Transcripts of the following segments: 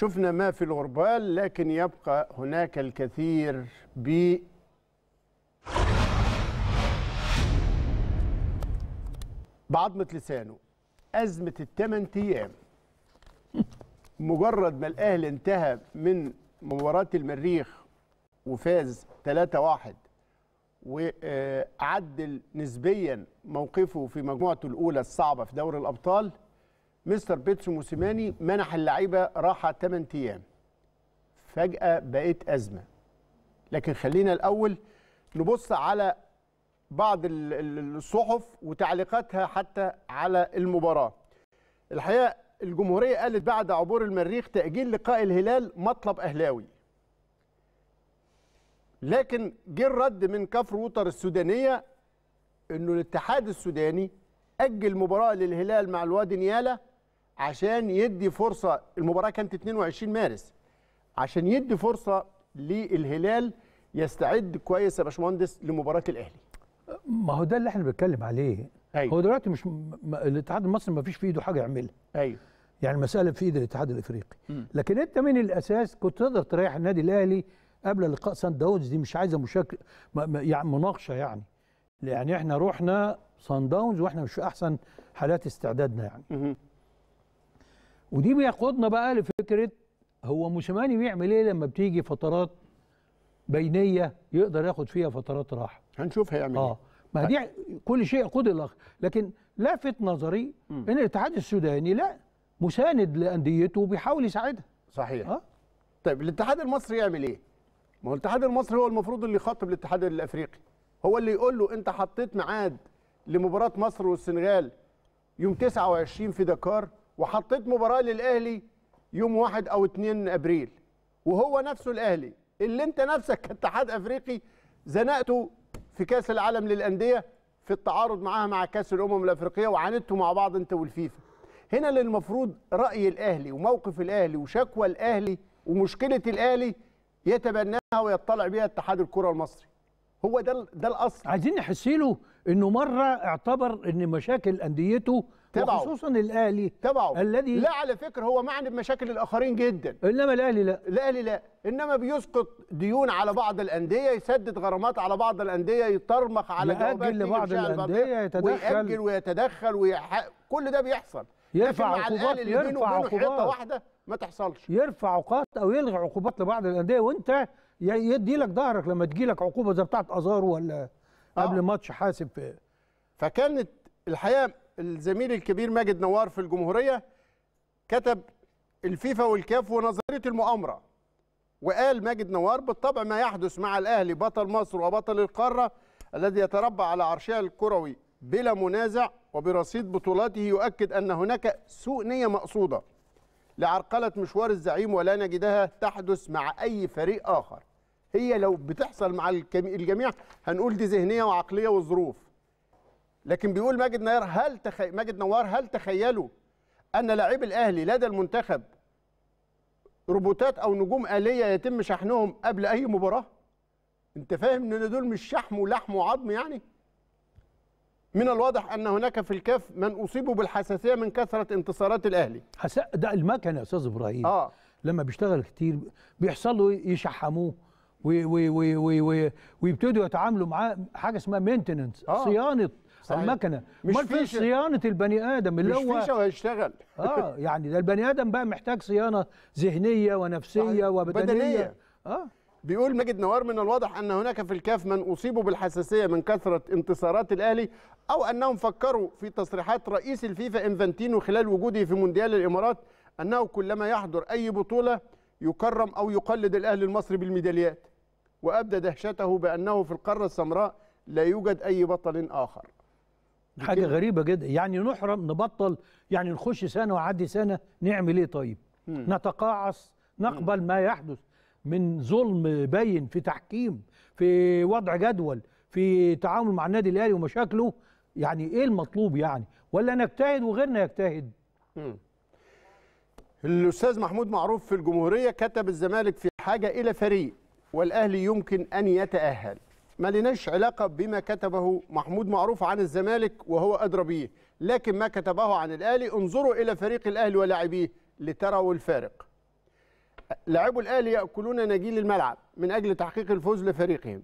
شفنا ما في الغربال لكن يبقى هناك الكثير ب بعضمة لسانه أزمة الثمان أيام مجرد ما الأهلي انتهى من مباراة المريخ وفاز 3-1 وعدل نسبيا موقفه في مجموعته الأولى الصعبة في دوري الأبطال مستر بيتسو موسيماني منح اللعيبه راحه 8 ايام فجاه بقت ازمه لكن خلينا الاول نبص على بعض الصحف وتعليقاتها حتى على المباراه الحقيقه الجمهوريه قالت بعد عبور المريخ تاجيل لقاء الهلال مطلب اهلاوي لكن جه الرد من كفر ووتر السودانيه انه الاتحاد السوداني اجل مباراه للهلال مع الوادي نيالا عشان يدي فرصه المباراه كانت 22 مارس عشان يدي فرصه للهلال يستعد كويس يا باشمهندس لمباراه الاهلي ما هو ده اللي احنا بنتكلم عليه أيوه. هو دلوقتي مش م... الاتحاد المصري ما فيش في ايده حاجه يعملها ايوه يعني المساله في ايد الاتحاد الافريقي م. لكن انت من الاساس كنت تقدر تريح النادي الاهلي قبل لقاء سان داونز دي مش عايزه مشاكل م... يعني مناقشه يعني يعني احنا رحنا سان داونز واحنا مش في احسن حالات استعدادنا يعني م. ودي بيقودنا بقى لفكره هو موسيماني بيعمل ايه لما بتيجي فترات بينيه يقدر ياخد فيها فترات راحه هنشوف هيعمل ايه اه ما دي كل شيء يقود الاخر لكن لافت نظري ان الاتحاد السوداني لا مساند لانديته وبيحاول يساعدها صحيح أه؟ طيب الاتحاد المصري يعمل ايه ما هو الاتحاد المصري هو المفروض اللي يخاطب الاتحاد الافريقي هو اللي يقول له انت حطيت ميعاد لمباراه مصر والسنغال يوم 29 في دكار وحطيت مباراه للاهلي يوم 1 او 2 ابريل وهو نفسه الاهلي اللي انت نفسك كاتحاد افريقي زنقته في كاس العالم للانديه في التعارض معاها مع كاس الامم الافريقيه وعاندتوا مع بعض انت والفيفا هنا اللي المفروض راي الاهلي وموقف الاهلي وشكوى الاهلي ومشكله الاهلي يتبناها ويطلع بيها اتحاد الكره المصري هو ده ده الاصل عايزين نحسيله انه مره اعتبر ان مشاكل انديته تبعه وخصوصا الاهلي تبعه الذي لا على فكره هو معني بمشاكل الاخرين جدا انما الاهلي لا الاهلي لا انما بيسقط ديون على بعض الانديه يسدد غرامات على بعض الانديه يطرمخ على يأجل لبعض الانديه يتدخل ويأجل ويتدخل ويح... كل ده بيحصل يرفع عقوبات يرفع عقوبات واحده ما تحصلش يرفع عقوبات او يلغي عقوبات لبعض الانديه وانت يدي لك ظهرك لما تجي لك عقوبه زي بتاعه ازارو ولا قبل آه. ماتش حاسم في فكانت الحقيقه الزميل الكبير ماجد نوار في الجمهوريه كتب الفيفا والكاف ونظريه المؤامره وقال ماجد نوار بالطبع ما يحدث مع الاهلي بطل مصر وبطل القاره الذي يتربع على عرشها الكروي بلا منازع وبرصيد بطولاته يؤكد ان هناك سوء نيه مقصوده لعرقله مشوار الزعيم ولا نجدها تحدث مع اي فريق اخر هي لو بتحصل مع الجميع هنقول دي ذهنيه وعقليه وظروف لكن بيقول ماجد نيار هل تخي... ماجد نوار هل تخيلوا ان لاعبي الاهلي لدى المنتخب روبوتات او نجوم اليه يتم شحنهم قبل اي مباراه انت فاهم ان دول مش شحم ولحم وعظم يعني من الواضح ان هناك في الكاف من اصيبوا بالحساسيه من كثره انتصارات الاهلي حس... ده المكنه يا استاذ ابراهيم آه. لما بيشتغل كتير بيحصل له يشحموه ويبتدوا يتعاملوا معاه حاجه اسمها مينتننس آه. صيانه صحيح. المكنه مش في صيانه البني ادم اللي مش هو مش فيشه وهيشتغل اه يعني ده البني ادم بقى محتاج صيانه ذهنيه ونفسيه وبدنيه اه بيقول مجد نوار من الواضح ان هناك في الكاف من اصيبوا بالحساسيه من كثره انتصارات الاهلي او انهم فكروا في تصريحات رئيس الفيفا انفانتينو خلال وجوده في مونديال الامارات انه كلما يحضر اي بطوله يكرم او يقلد الاهلي المصري بالميداليات وأبدى دهشته بأنه في القارة السمراء لا يوجد أي بطل آخر حاجة غريبة جدا يعني نحرم نبطل يعني نخش سنة وعدي سنة نعمل إيه طيب مم. نتقاعس نقبل مم. ما يحدث من ظلم باين في تحكيم في وضع جدول في تعامل مع النادي الاهلي ومشاكله يعني ايه المطلوب يعني ولا نجتهد وغيرنا يجتهد الاستاذ محمود معروف في الجمهوريه كتب الزمالك في حاجه الى فريق والاهلي يمكن ان يتاهل ما لناش علاقه بما كتبه محمود معروف عن الزمالك وهو ادرى بيه لكن ما كتبه عن الاهلي انظروا الى فريق الاهلي ولاعبيه لتروا الفارق لاعبو الاهلي ياكلون نجيل الملعب من اجل تحقيق الفوز لفريقهم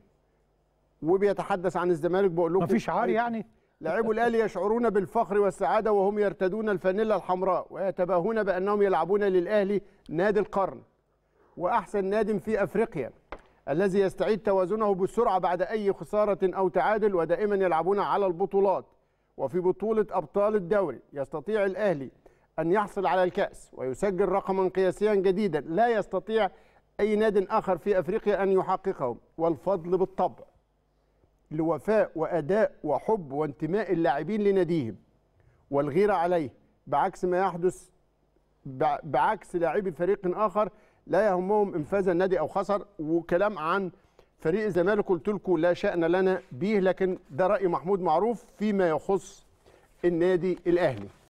وبيتحدث عن الزمالك بقول لكم مفيش عار إيه؟ يعني لاعبو الاهلي يشعرون بالفخر والسعاده وهم يرتدون الفانيلا الحمراء ويتباهون بانهم يلعبون للاهلي نادي القرن واحسن نادي في افريقيا الذي يستعيد توازنه بسرعة بعد أي خسارة أو تعادل ودائما يلعبون على البطولات وفي بطولة أبطال الدوري يستطيع الأهلي أن يحصل على الكأس ويسجل رقما قياسيا جديدا لا يستطيع أي ناد آخر في أفريقيا أن يحققه والفضل بالطبع لوفاء وأداء وحب وانتماء اللاعبين لناديهم والغيرة عليه بعكس ما يحدث بعكس لاعبي فريق اخر لا يهمهم ان فاز النادي او خسر وكلام عن فريق الزمالك قلت لكم لا شان لنا به لكن ده راي محمود معروف فيما يخص النادي الاهلي